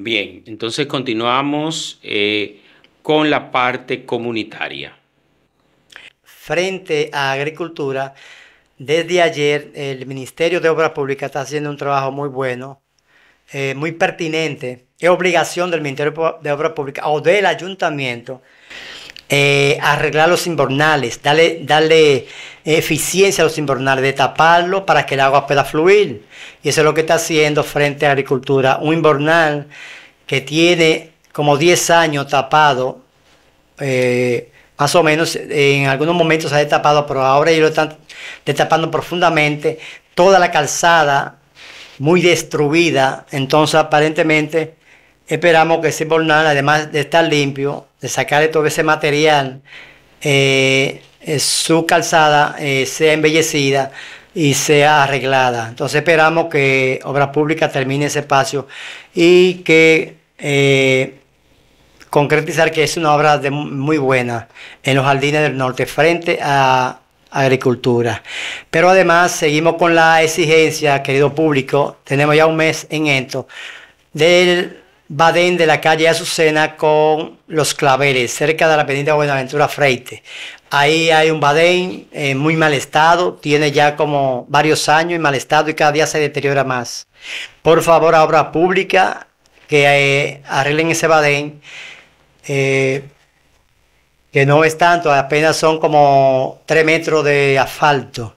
Bien, entonces continuamos eh, con la parte comunitaria. Frente a agricultura, desde ayer el Ministerio de Obras Públicas está haciendo un trabajo muy bueno, eh, muy pertinente. Es obligación del Ministerio de Obras Públicas o del ayuntamiento eh, arreglar los invernales, darle, eficiencia a los invernales, de taparlo para que el agua pueda fluir. Y eso es lo que está haciendo frente a la agricultura. Un invernal que tiene como 10 años tapado, eh, más o menos, en algunos momentos se ha tapado, pero ahora ellos lo están destapando profundamente, toda la calzada muy destruida, entonces aparentemente Esperamos que ese pornal, además de estar limpio, de sacarle todo ese material, eh, eh, su calzada eh, sea embellecida y sea arreglada. Entonces esperamos que Obras Públicas termine ese espacio y que concretizar que es una obra muy buena en los jardines del norte frente a agricultura. Pero además seguimos con la exigencia, querido público, tenemos ya un mes en esto, del Baden de la calle Azucena con Los Claveres, cerca de la avenida Buenaventura Freite. Ahí hay un Badén en eh, muy mal estado, tiene ya como varios años en mal estado y cada día se deteriora más. Por favor, a obra pública, que eh, arreglen ese Badén, eh, que no es tanto, apenas son como 3 metros de asfalto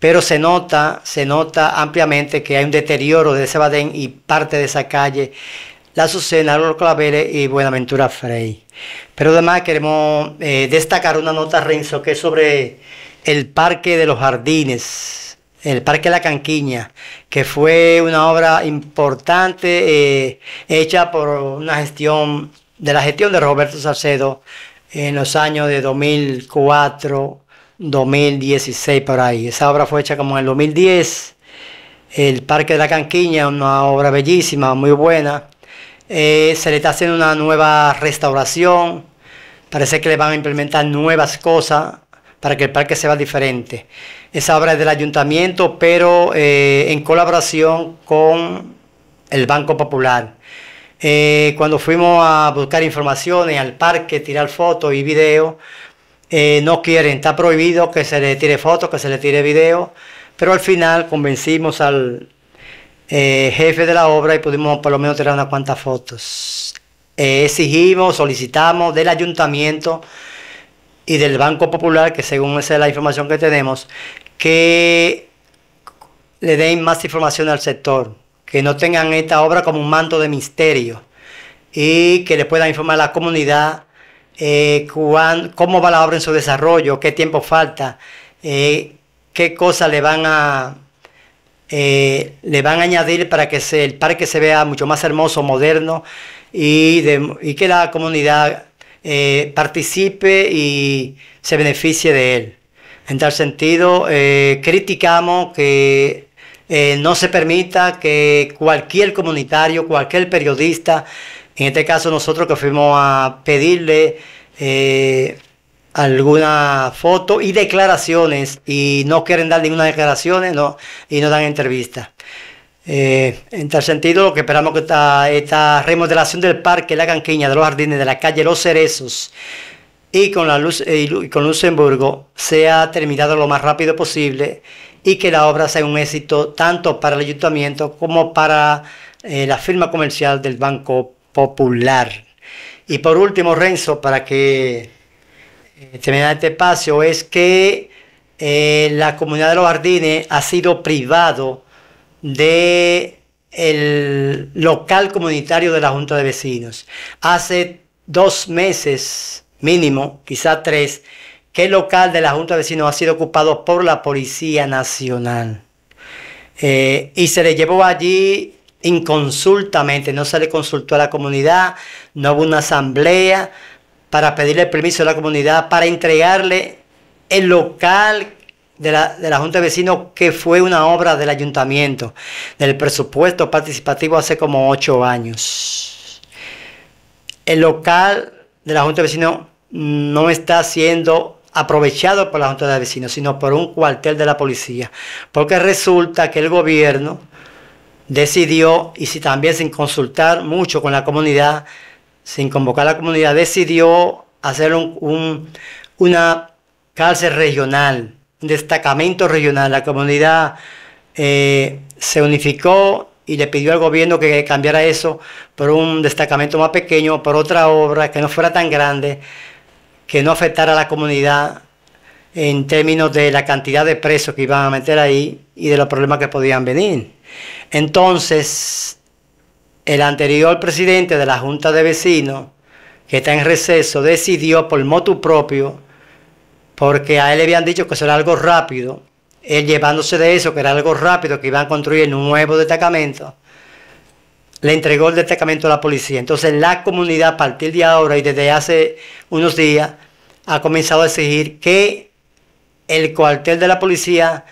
pero se nota, se nota ampliamente que hay un deterioro de ese badén y parte de esa calle la Azucena, Álvaro Claveles y Buenaventura Frey. Pero además queremos eh, destacar una nota, Renzo, que es sobre el Parque de los Jardines, el Parque de la Canquiña, que fue una obra importante eh, hecha por una gestión, de la gestión de Roberto Salcedo en los años de 2004, 2016, por ahí. Esa obra fue hecha como en el 2010. El Parque de la Canquiña, una obra bellísima, muy buena eh, se le está haciendo una nueva restauración. Parece que le van a implementar nuevas cosas para que el parque se diferente. Esa obra es del ayuntamiento, pero eh, en colaboración con el Banco Popular. Eh, cuando fuimos a buscar informaciones al parque, tirar fotos y videos, no quieren, está prohibido que se le tire fotos, que se le tire video, pero al final convencimos al, eh, jefe de la obra y pudimos por lo menos tirar unas cuantas fotos. Eh, exigimos, solicitamos del ayuntamiento y del Banco Popular, que según esa es la información que tenemos, que le den más información al sector, que no tengan esta obra como un manto de misterio y que le puedan informar a la comunidad eh, cómo va la obra en su desarrollo, qué tiempo falta, qué cosas le van a eh, le van a añadir para que el parque se vea mucho más hermoso, moderno y, que la comunidad eh, participe y se beneficie de él. En tal sentido, eh, criticamos que no se permita que cualquier comunitario, cualquier periodista, en este caso nosotros que fuimos a pedirle alguna foto y declaraciones y no quieren dar ninguna declaración no, y no dan entrevista eh, en tal sentido, lo que esperamos que esta, remodelación del parque La Canquiña, de los jardines de la calle Los Cerezos y con, la luz, eh, y con Luxemburgo sea terminada lo más rápido posible y que la obra sea un éxito tanto para el ayuntamiento como para eh, la firma comercial del Banco Popular. Y por último, Renzo, para que eh, este espacio es que eh, la comunidad de los jardines ha sido privado del local comunitario de la Junta de Vecinos. Hace dos meses mínimo, quizá tres, que el local de la Junta de Vecinos ha sido ocupado por la Policía Nacional. Eh, y se le llevó allí inconsultamente, no se le consultó a la comunidad, no hubo una asamblea, para pedirle permiso a la comunidad, para entregarle el local de la, Junta de Vecinos, que fue una obra del ayuntamiento, del presupuesto participativo hace como ocho años. El local de la Junta de Vecinos no está siendo aprovechado por la Junta de Vecinos, sino por un cuartel de la policía, porque resulta que el gobierno decidió, y si también sin consultar mucho con la comunidad, sin convocar a la comunidad, decidió hacer un, una cárcel regional, un destacamento regional. La comunidad eh, se unificó y le pidió al gobierno que cambiara eso por un destacamento más pequeño, por otra obra que no fuera tan grande, que no afectara a la comunidad en términos de la cantidad de presos que iban a meter ahí y de los problemas que podían venir. Entonces, el anterior presidente de la Junta de Vecinos, que está en receso, decidió por motu propio, porque a él le habían dicho que eso era algo rápido, él llevándose de eso, que era algo rápido, que iban a construir un nuevo destacamento, le entregó el destacamento a la policía. Entonces la comunidad a partir de ahora y desde hace unos días ha comenzado a exigir que el cuartel de la policía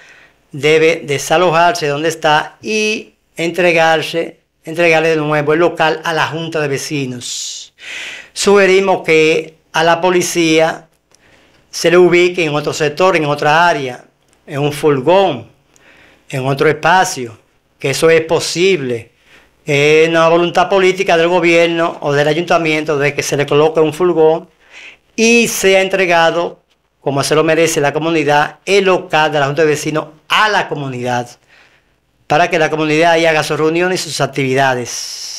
debe desalojarse donde está y entregarse entregarle de nuevo el local a la Junta de Vecinos. Sugerimos que a la policía se le ubique en otro sector, en otra área, en un furgón, en otro espacio, que eso es posible. Es una voluntad política del gobierno o del ayuntamiento de que se le coloque un furgón y sea entregado, como se lo merece la comunidad, el local de la Junta de Vecinos a la comunidad para que la comunidad haya haga sus reuniones y sus actividades.